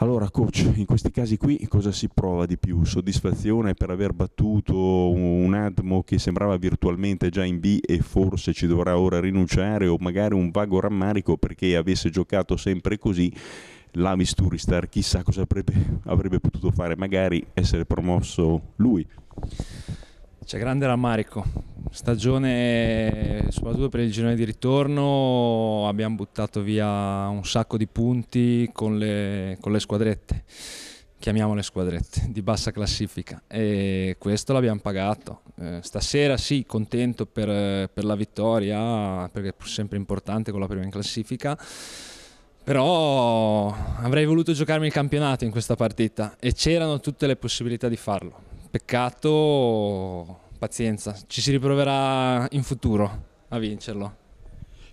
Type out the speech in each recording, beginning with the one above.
Allora, coach, in questi casi qui cosa si prova di più? Soddisfazione per aver battuto un Admo che sembrava virtualmente già in B e forse ci dovrà ora rinunciare o magari un vago rammarico perché avesse giocato sempre così l'Avis Turistar chissà cosa avrebbe, avrebbe potuto fare, magari essere promosso lui. C'è grande rammarico Stagione soprattutto per il girone di ritorno abbiamo buttato via un sacco di punti con le, con le squadrette, chiamiamole squadrette, di bassa classifica e questo l'abbiamo pagato. Eh, stasera sì, contento per, per la vittoria perché è sempre importante con la prima in classifica però avrei voluto giocarmi il campionato in questa partita e c'erano tutte le possibilità di farlo. Peccato pazienza, ci si riproverà in futuro a vincerlo.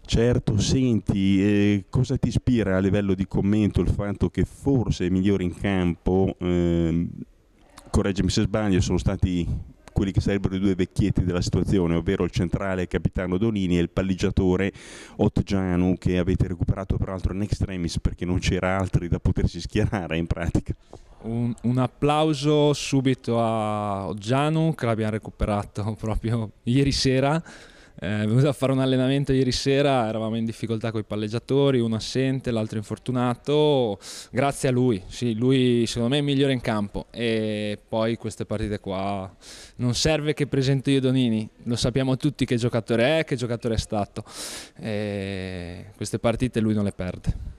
Certo, senti, eh, cosa ti ispira a livello di commento il fatto che forse i migliori in campo, eh, correggimi se sbaglio, sono stati quelli che sarebbero i due vecchietti della situazione, ovvero il centrale capitano Donini e il palliggiatore Otgianu che avete recuperato peraltro in extremis perché non c'era altri da potersi schierare in pratica. Un, un, applauso subito a Gianu che l'abbiamo recuperato proprio ieri sera. Eh, è venuto a fare un allenamento ieri sera, eravamo in difficoltà con i palleggiatori, uno assente, l'altro infortunato. Grazie a lui, sì, lui secondo me è il migliore in campo. E poi queste partite qua non serve che presento io Donini, lo sappiamo tutti che giocatore è, che giocatore è stato. E eh, queste partite lui non le perde.